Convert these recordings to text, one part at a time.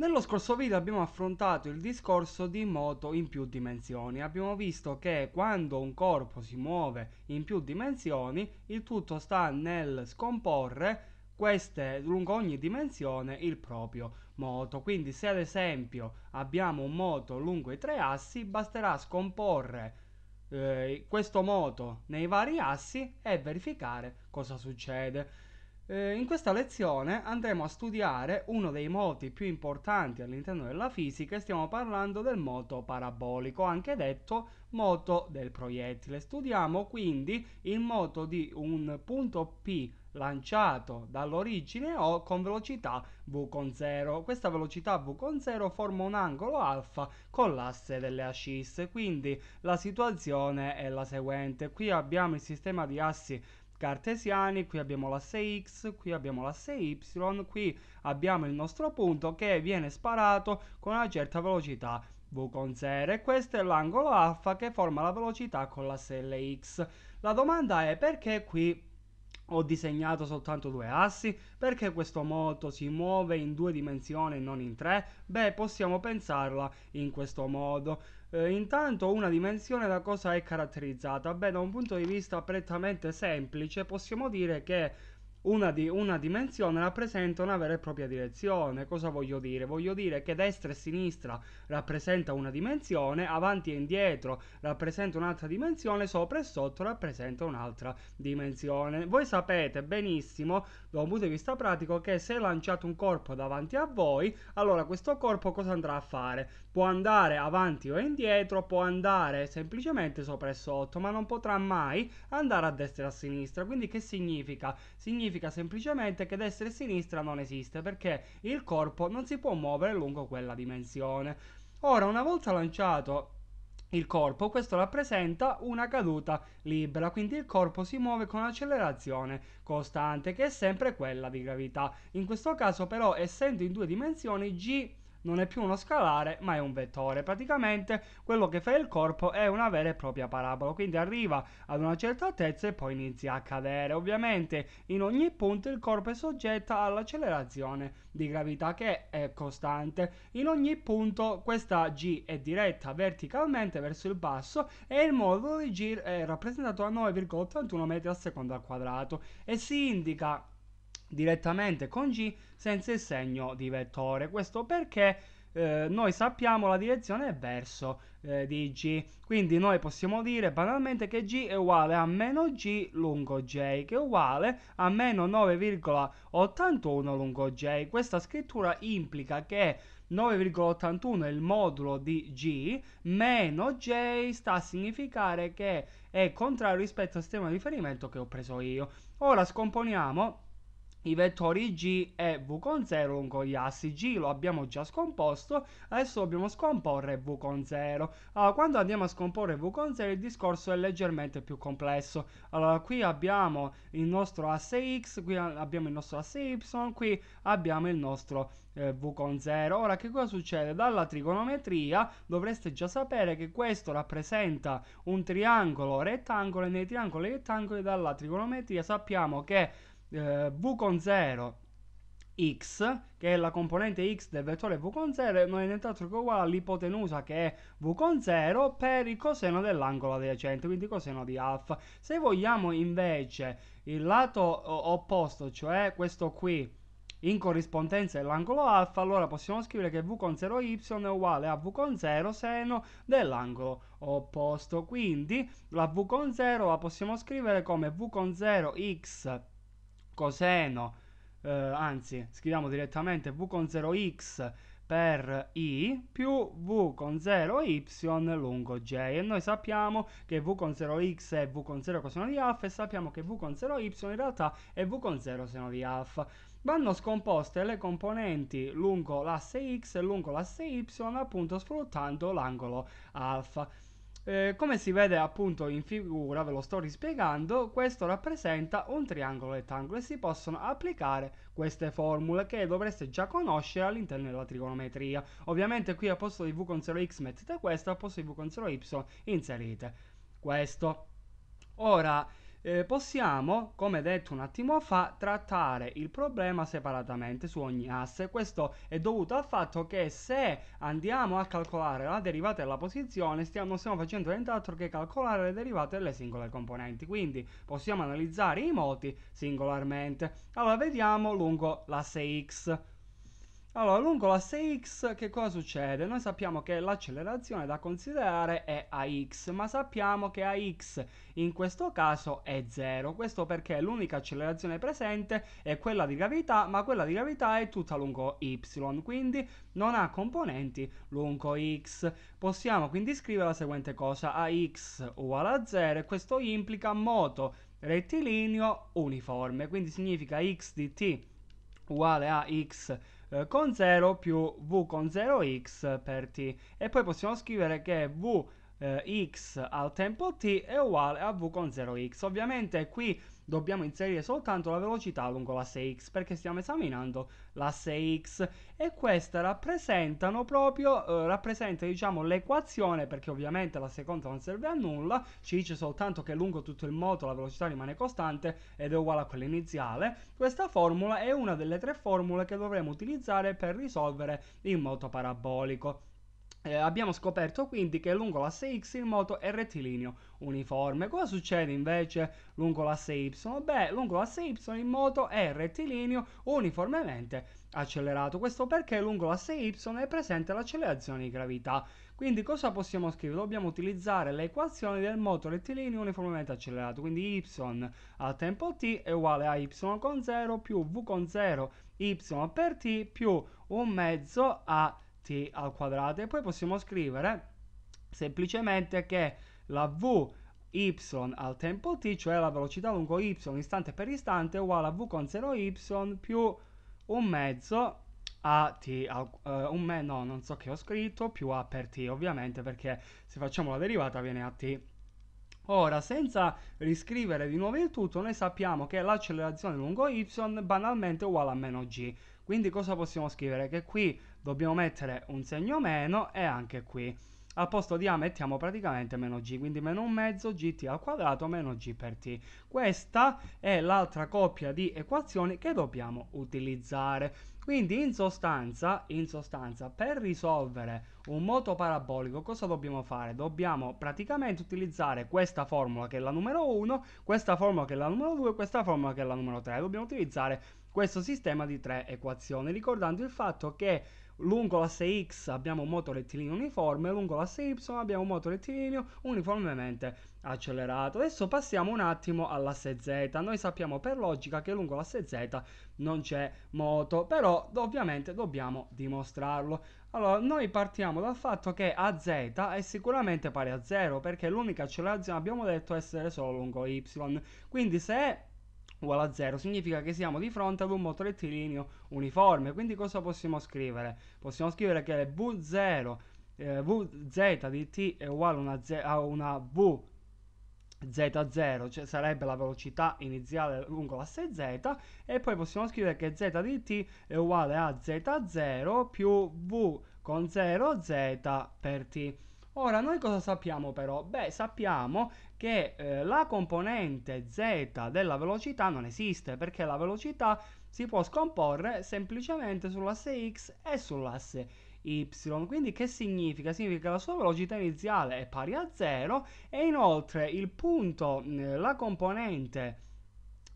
Nello scorso video abbiamo affrontato il discorso di moto in più dimensioni, abbiamo visto che quando un corpo si muove in più dimensioni il tutto sta nel scomporre queste, lungo ogni dimensione il proprio moto, quindi se ad esempio abbiamo un moto lungo i tre assi basterà scomporre eh, questo moto nei vari assi e verificare cosa succede. Eh, in questa lezione andremo a studiare uno dei moti più importanti all'interno della fisica e stiamo parlando del moto parabolico, anche detto moto del proiettile. Studiamo quindi il moto di un punto P lanciato dall'origine O con velocità V con 0. Questa velocità V con 0 forma un angolo alfa con l'asse delle ascisse, quindi la situazione è la seguente. Qui abbiamo il sistema di assi cartesiani, qui abbiamo l'asse x, qui abbiamo l'asse y, qui abbiamo il nostro punto che viene sparato con una certa velocità v con 0 e questo è l'angolo alfa che forma la velocità con l'asse lx. La domanda è perché qui ho disegnato soltanto due assi? Perché questo moto si muove in due dimensioni e non in tre? Beh, possiamo pensarla in questo modo. Eh, intanto una dimensione da cosa è caratterizzata? Beh, da un punto di vista prettamente semplice possiamo dire che una, di, una, dimensione rappresenta una vera e propria direzione. Cosa voglio dire? Voglio dire che destra e sinistra rappresenta una dimensione, avanti e indietro rappresenta un'altra dimensione, sopra e sotto rappresenta un'altra dimensione. Voi sapete benissimo, da un punto di vista pratico, che se lanciate un corpo davanti a voi, allora questo corpo cosa andrà a fare? può andare avanti o indietro, può andare semplicemente sopra e sotto, ma non potrà mai andare a destra e a sinistra. Quindi che significa? Significa semplicemente che destra e sinistra non esiste perché il corpo non si può muovere lungo quella dimensione. Ora, una volta lanciato il corpo, questo rappresenta una caduta libera, quindi il corpo si muove con accelerazione costante, che è sempre quella di gravità. In questo caso però, essendo in due dimensioni, g non è più uno scalare ma è un vettore. Praticamente quello che fa il corpo è una vera e propria parabola, quindi arriva ad una certa altezza e poi inizia a cadere. Ovviamente in ogni punto il corpo è soggetto all'accelerazione di gravità che è costante. In ogni punto questa G è diretta verticalmente verso il basso e il modulo di G è rappresentato a 9,81 metri al secondo al quadrato e si indica direttamente con G senza il segno di vettore. Questo perché eh, noi sappiamo la direzione verso eh, di G. Quindi noi possiamo dire banalmente che G è uguale a meno G lungo J, che è uguale a meno 9,81 lungo J. Questa scrittura implica che 9,81 è il modulo di G, meno J sta a significare che è contrario rispetto al sistema di riferimento che ho preso io. Ora scomponiamo i vettori G e V con 0 lungo gli assi G lo abbiamo già scomposto adesso dobbiamo scomporre V con 0 allora quando andiamo a scomporre V con 0 il discorso è leggermente più complesso allora qui abbiamo il nostro asse X qui abbiamo il nostro asse Y qui abbiamo il nostro eh, V con 0 ora che cosa succede? dalla trigonometria dovreste già sapere che questo rappresenta un triangolo rettangolo e nei triangoli rettangoli dalla trigonometria sappiamo che eh, v con 0 x, che è la componente x del vettore v con 0, non è nient'altro che uguale all'ipotenusa che è v con 0 per il coseno dell'angolo adiacente, quindi coseno di alfa. Se vogliamo invece il lato opposto, cioè questo qui, in corrispondenza dell'angolo alfa, allora possiamo scrivere che v con 0y è uguale a v con 0 seno dell'angolo opposto. Quindi la v con 0 la possiamo scrivere come v con 0x coseno, eh, anzi scriviamo direttamente v con 0x per i più v con 0y lungo j e noi sappiamo che v con 0x è v con 0 coseno di alfa e sappiamo che v con 0y in realtà è v con 0 seno di alfa. Vanno scomposte le componenti lungo l'asse x e lungo l'asse y appunto sfruttando l'angolo alfa. Eh, come si vede appunto in figura, ve lo sto rispiegando, questo rappresenta un triangolo rettangolo e si possono applicare queste formule che dovreste già conoscere all'interno della trigonometria. Ovviamente qui al posto di v con 0x mettete questo, al posto di v con 0y inserite questo. Ora, eh, possiamo, come detto un attimo fa, trattare il problema separatamente su ogni asse. Questo è dovuto al fatto che se andiamo a calcolare la derivata della posizione, stiamo, stiamo facendo nient'altro che calcolare le derivate delle singole componenti. Quindi possiamo analizzare i moti singolarmente. Allora vediamo lungo l'asse x. Allora, lungo l'asse x che cosa succede? Noi sappiamo che l'accelerazione da considerare è ax, ma sappiamo che ax in questo caso è 0. Questo perché l'unica accelerazione presente è quella di gravità, ma quella di gravità è tutta lungo y, quindi non ha componenti lungo x. Possiamo quindi scrivere la seguente cosa, ax uguale a 0 e questo implica moto rettilineo uniforme, quindi significa x di t uguale a x eh, con 0 più v con 0x per t. E poi possiamo scrivere che v eh, x al tempo t è uguale a v con 0x. Ovviamente qui dobbiamo inserire soltanto la velocità lungo la 6 X perché stiamo esaminando la 6 X e queste rappresentano proprio eh, rappresenta diciamo l'equazione perché ovviamente la seconda non serve a nulla ci dice soltanto che lungo tutto il moto la velocità rimane costante ed è uguale a quella iniziale questa formula è una delle tre formule che dovremo utilizzare per risolvere il moto parabolico eh, abbiamo scoperto quindi che lungo l'asse X il moto è rettilineo uniforme. Cosa succede invece lungo l'asse Y? Beh, lungo l'asse Y il moto è rettilineo uniformemente accelerato. Questo perché lungo l'asse Y è presente l'accelerazione di gravità. Quindi cosa possiamo scrivere? Dobbiamo utilizzare le equazioni del moto rettilineo uniformemente accelerato, quindi y al tempo t è uguale a y con 0 più v con 0 y per t più un mezzo a t al quadrato e poi possiamo scrivere semplicemente che la v y al tempo t, cioè la velocità lungo y istante per istante è uguale a v con 0y più un mezzo a t, al, uh, un me, no, non so che ho scritto, più a per t ovviamente perché se facciamo la derivata viene a t. Ora, senza riscrivere di nuovo il tutto, noi sappiamo che l'accelerazione lungo y banalmente è uguale a meno g. Quindi cosa possiamo scrivere? Che qui dobbiamo mettere un segno meno e anche qui al posto di A mettiamo praticamente meno G, quindi meno un mezzo GT al quadrato meno G per T. Questa è l'altra coppia di equazioni che dobbiamo utilizzare. Quindi in sostanza, in sostanza, per risolvere un moto parabolico cosa dobbiamo fare? Dobbiamo praticamente utilizzare questa formula che è la numero 1, questa formula che è la numero 2 questa formula che è la numero 3. Dobbiamo utilizzare questo sistema di tre equazioni, ricordando il fatto che lungo l'asse X abbiamo un moto rettilineo uniforme, lungo l'asse Y abbiamo un moto rettilineo uniformemente accelerato. Adesso passiamo un attimo all'asse Z. Noi sappiamo per logica che lungo l'asse Z non c'è moto, però ovviamente dobbiamo dimostrarlo. Allora, noi partiamo dal fatto che AZ è sicuramente pari a 0 perché l'unica accelerazione abbiamo detto essere solo lungo Y. Quindi se uguale a 0 significa che siamo di fronte ad un motore rettilineo uniforme quindi cosa possiamo scrivere? possiamo scrivere che V0 eh, VZ di T è uguale una Z, a una vz 0 cioè sarebbe la velocità iniziale lungo l'asse z, e poi possiamo scrivere che z di t è uguale a z0 più v con 0 z per t. Ora, noi cosa sappiamo però? Beh, sappiamo che eh, la componente z della velocità non esiste perché la velocità si può scomporre semplicemente sull'asse x e sull'asse y. Quindi che significa? Significa che la sua velocità iniziale è pari a 0 e inoltre il punto, eh, la componente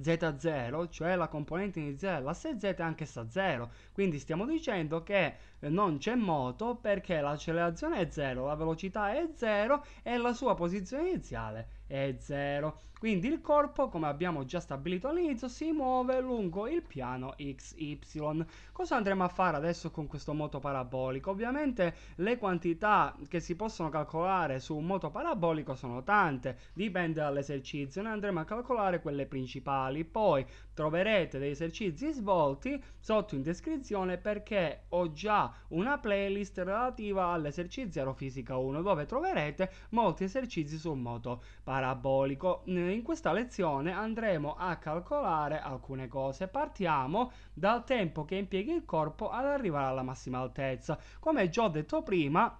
z0, cioè la componente iniziale dell'asse z è anch'essa 0, quindi stiamo dicendo che eh, non c'è moto perché l'accelerazione è 0, la velocità è 0 e la sua posizione iniziale e 0. Quindi il corpo, come abbiamo già stabilito all'inizio, si muove lungo il piano XY. Cosa andremo a fare adesso con questo moto parabolico? Ovviamente le quantità che si possono calcolare su un moto parabolico sono tante, dipende dall'esercizio, noi andremo a calcolare quelle principali. Poi troverete degli esercizi svolti sotto in descrizione perché ho già una playlist relativa all'esercizio aerofisica 1 dove troverete molti esercizi sul moto parabolico. Eh, in questa lezione andremo a calcolare alcune cose. Partiamo dal tempo che impieghi il corpo ad arrivare alla massima altezza. Come già detto prima,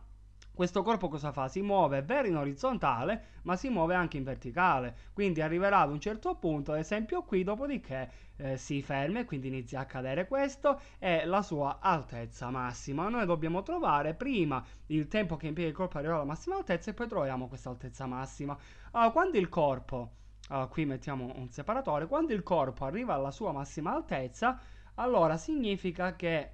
questo corpo cosa fa? Si muove, è vero in orizzontale, ma si muove anche in verticale, quindi arriverà ad un certo punto, ad esempio qui, dopodiché eh, si ferma e quindi inizia a cadere questo è la sua altezza massima. Noi dobbiamo trovare prima il tempo che impiega il corpo ad arrivare alla massima altezza e poi troviamo questa altezza massima. Allora, ah, quando il corpo, allora, ah, qui mettiamo un separatore, quando il corpo arriva alla sua massima altezza, allora significa che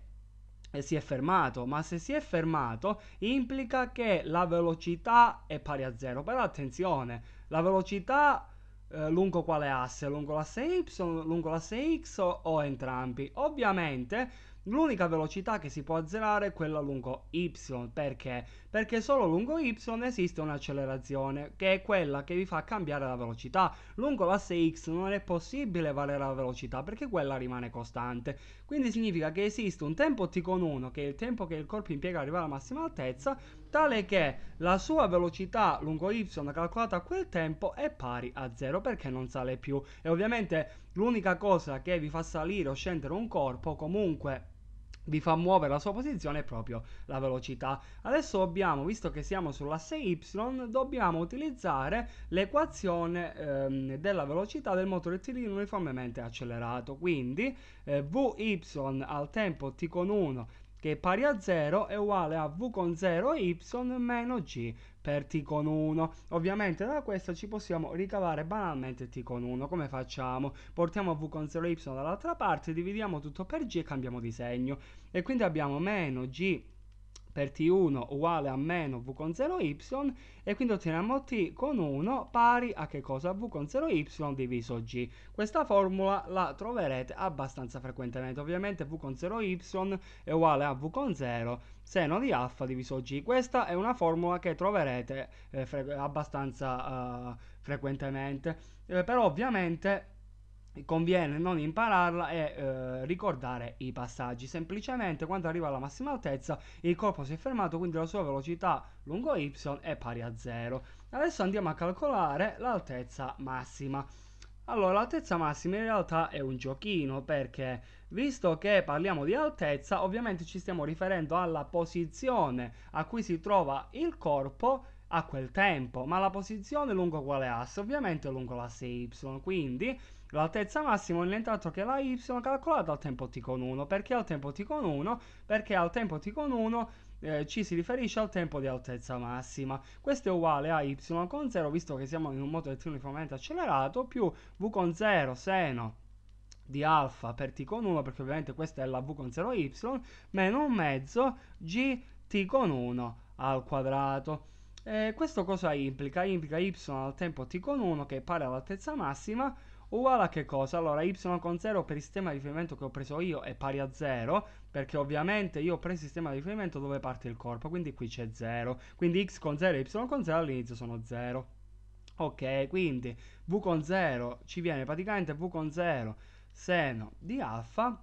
si è fermato, ma se si è fermato implica che la velocità è pari a zero. Però attenzione, la velocità eh, lungo quale asse? Lungo l'asse y, lungo l'asse x o, o entrambi? Ovviamente l'unica velocità che si può azzerare è quella lungo y, perché perché solo lungo y esiste un'accelerazione, che è quella che vi fa cambiare la velocità. Lungo l'asse x non è possibile valere la velocità perché quella rimane costante. Quindi significa che esiste un tempo t con 1, che è il tempo che il corpo impiega ad arrivare alla massima altezza, tale che la sua velocità lungo y calcolata a quel tempo è pari a 0 perché non sale più. E ovviamente l'unica cosa che vi fa salire o scendere un corpo comunque vi fa muovere la sua posizione proprio la velocità. Adesso dobbiamo, visto che siamo sull'asse Y, dobbiamo utilizzare l'equazione ehm, della velocità del motore TD uniformemente accelerato. Quindi eh, VY al tempo T con 1 che è pari a 0 è uguale a v con 0 y meno g per t con 1. Ovviamente da questo ci possiamo ricavare banalmente t con 1. Come facciamo? Portiamo v con 0 y dall'altra parte, dividiamo tutto per g e cambiamo di segno. E quindi abbiamo meno g per T1 uguale a meno V con 0Y e quindi otteniamo T con 1 pari a che cosa? V con 0Y diviso G. Questa formula la troverete abbastanza frequentemente, ovviamente V con 0Y è uguale a V con 0 seno di alfa diviso G. Questa è una formula che troverete eh, abbastanza eh, frequentemente, eh, però ovviamente conviene non impararla e eh, ricordare i passaggi semplicemente quando arriva alla massima altezza il corpo si è fermato quindi la sua velocità lungo y è pari a 0 adesso andiamo a calcolare l'altezza massima allora l'altezza massima in realtà è un giochino perché visto che parliamo di altezza ovviamente ci stiamo riferendo alla posizione a cui si trova il corpo a quel tempo, ma la posizione lungo quale asse? Ovviamente lungo l'asse y, quindi l'altezza massima è nient'altro che la y calcolata al tempo t con 1. Perché al tempo t con 1? Perché al tempo t con 1 eh, ci si riferisce al tempo di altezza massima. Questo è uguale a y con 0, visto che siamo in un moto elettroniformemente accelerato, più v con 0 seno di alfa per t con 1, perché ovviamente questa è la v con 0y, meno un mezzo gt con 1 al quadrato. Eh, questo cosa implica? Implica y al tempo t con 1 che è pari all'altezza massima uguale a che cosa? Allora y con 0 per il sistema di riferimento che ho preso io è pari a 0 perché ovviamente io ho preso il sistema di riferimento dove parte il corpo quindi qui c'è 0 quindi x con 0 e y con 0 all'inizio sono 0 ok quindi v con 0 ci viene praticamente v con 0 seno di alfa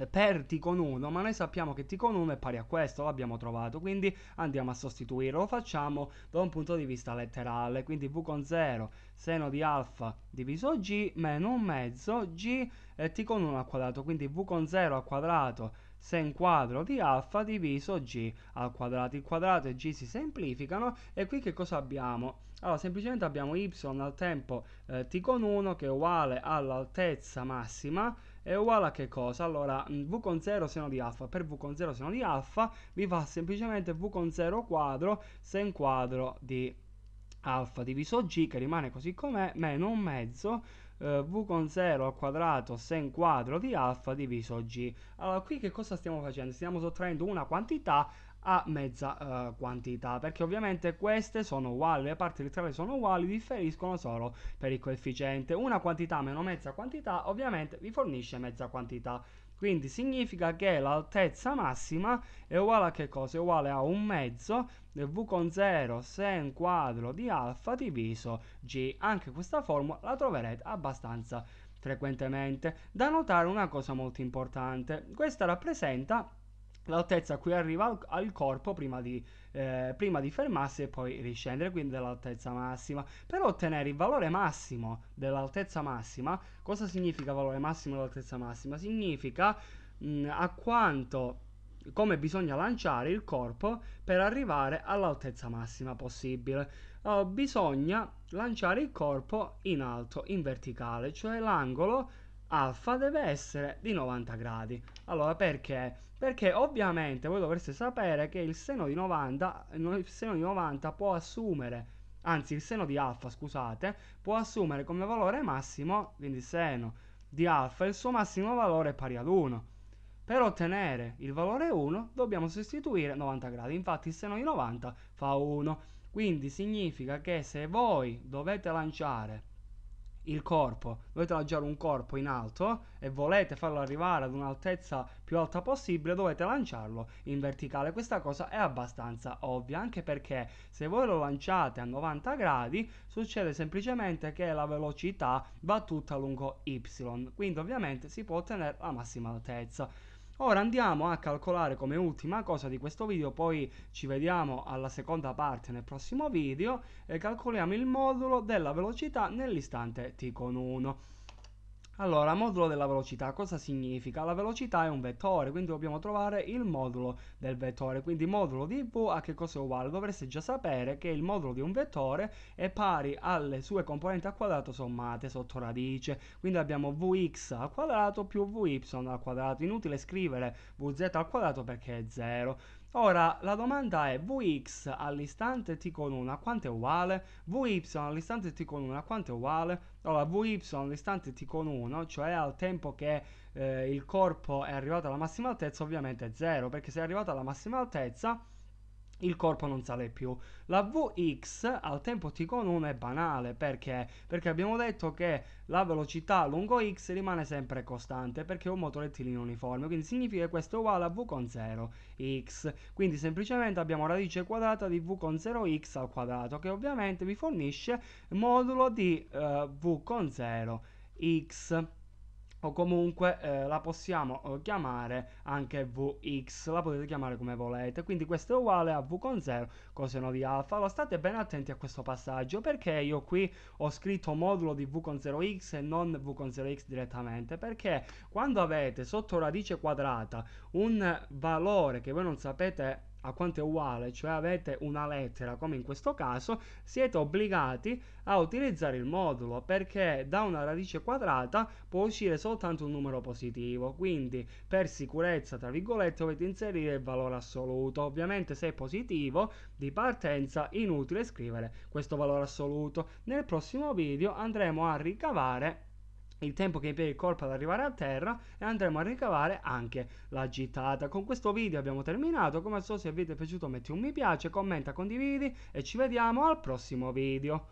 eh, per Ticon 1, ma noi sappiamo che Ticon 1 è pari a questo, l'abbiamo trovato, quindi andiamo a sostituirlo, lo facciamo da un punto di vista letterale, quindi V con 0, seno di alfa diviso G, meno un mezzo, G e T con 1 al quadrato, quindi V con 0 al quadrato, sen quadro di alfa diviso G al quadrato, il quadrato e G si semplificano e qui che cosa abbiamo? Allora, semplicemente abbiamo y al tempo eh, t con 1 che è uguale all'altezza massima è uguale a che cosa? Allora, mm, v con 0 seno di alfa per v con 0 seno di alfa vi fa semplicemente v con 0 quadro sen quadro di alfa diviso g che rimane così com'è meno un mezzo eh, v con 0 al quadrato sen quadro di alfa diviso g allora qui che cosa stiamo facendo? stiamo sottraendo una quantità a mezza eh, quantità perché ovviamente queste sono uguali le parti letterali sono uguali differiscono solo per il coefficiente una quantità meno mezza quantità ovviamente vi fornisce mezza quantità quindi significa che l'altezza massima è uguale a che cosa? È uguale a un mezzo del V con 0 sen quadro di alfa diviso G. Anche questa formula la troverete abbastanza frequentemente. Da notare una cosa molto importante. Questa rappresenta l'altezza a cui arriva al, corpo prima di, eh, prima di, fermarsi e poi riscendere, quindi dell'altezza massima. Per ottenere il valore massimo dell'altezza massima, cosa significa valore massimo dell'altezza massima? Significa mh, mm, a quanto come bisogna lanciare il corpo per arrivare all'altezza massima possibile. Allora, eh, bisogna lanciare il corpo in alto, in verticale, cioè l'angolo alfa deve essere di 90 gradi. Allora, perché? Perché ovviamente voi dovreste sapere che il seno di 90, il seno di 90 può assumere anzi il seno di alfa, scusate, può assumere come valore massimo, quindi seno di alfa, il suo massimo valore è pari ad 1. Per ottenere il valore 1 dobbiamo sostituire 90 gradi, infatti il seno di 90 fa 1, quindi significa che se voi dovete lanciare il corpo, dovete lanciare un corpo in alto e volete farlo arrivare ad un'altezza più alta possibile, dovete lanciarlo in verticale. Questa cosa è abbastanza ovvia, anche perché se voi lo lanciate a 90 gradi, succede semplicemente che la velocità va tutta lungo y, quindi ovviamente si può ottenere la massima altezza. Ora andiamo a calcolare come ultima cosa di questo video, poi ci vediamo alla seconda parte nel prossimo video e calcoliamo il modulo della velocità nell'istante t con 1. Allora, modulo della velocità, cosa significa? La velocità è un vettore, quindi dobbiamo trovare il modulo del vettore, quindi modulo di v a che cosa è uguale? Dovreste già sapere che il modulo di un vettore è pari alle sue componenti al quadrato sommate sotto radice, quindi abbiamo vx al quadrato più vy al quadrato, inutile scrivere vz al quadrato perché è 0. Ora, la domanda è Vx all'istante t con 1 quanto è uguale? Vy all'istante t con 1 quanto è uguale? Allora, Vy all'istante t con 1, cioè al tempo che eh, il corpo è arrivato alla massima altezza, ovviamente è 0, perché se è arrivato alla massima altezza il corpo non sale più. La Vx al tempo t con 1 è banale perché? perché abbiamo detto che la velocità lungo x rimane sempre costante perché è un motorettino in uniforme, quindi significa che questo è uguale a v con 0 x. Quindi semplicemente abbiamo radice quadrata di v con 0 x al quadrato che ovviamente vi fornisce modulo di uh, v con 0 x o comunque eh, la possiamo eh, chiamare anche Vx, la potete chiamare come volete, quindi questo è uguale a V con 0 coseno di alfa, allora state ben attenti a questo passaggio perché io qui ho scritto modulo di V con 0x e non V con 0x direttamente, perché quando avete sotto radice quadrata un valore che voi non sapete a quanto è uguale, cioè avete una lettera come in questo caso, siete obbligati a utilizzare il modulo perché da una radice quadrata può uscire soltanto un numero positivo, quindi per sicurezza tra virgolette dovete inserire il valore assoluto. Ovviamente se è positivo di partenza inutile scrivere questo valore assoluto. Nel prossimo video andremo a ricavare il tempo che impiega il corpo ad arrivare a terra e andremo a ricavare anche la gittata. Con questo video abbiamo terminato, come al solito se il video è piaciuto metti un mi piace, commenta, condividi e ci vediamo al prossimo video.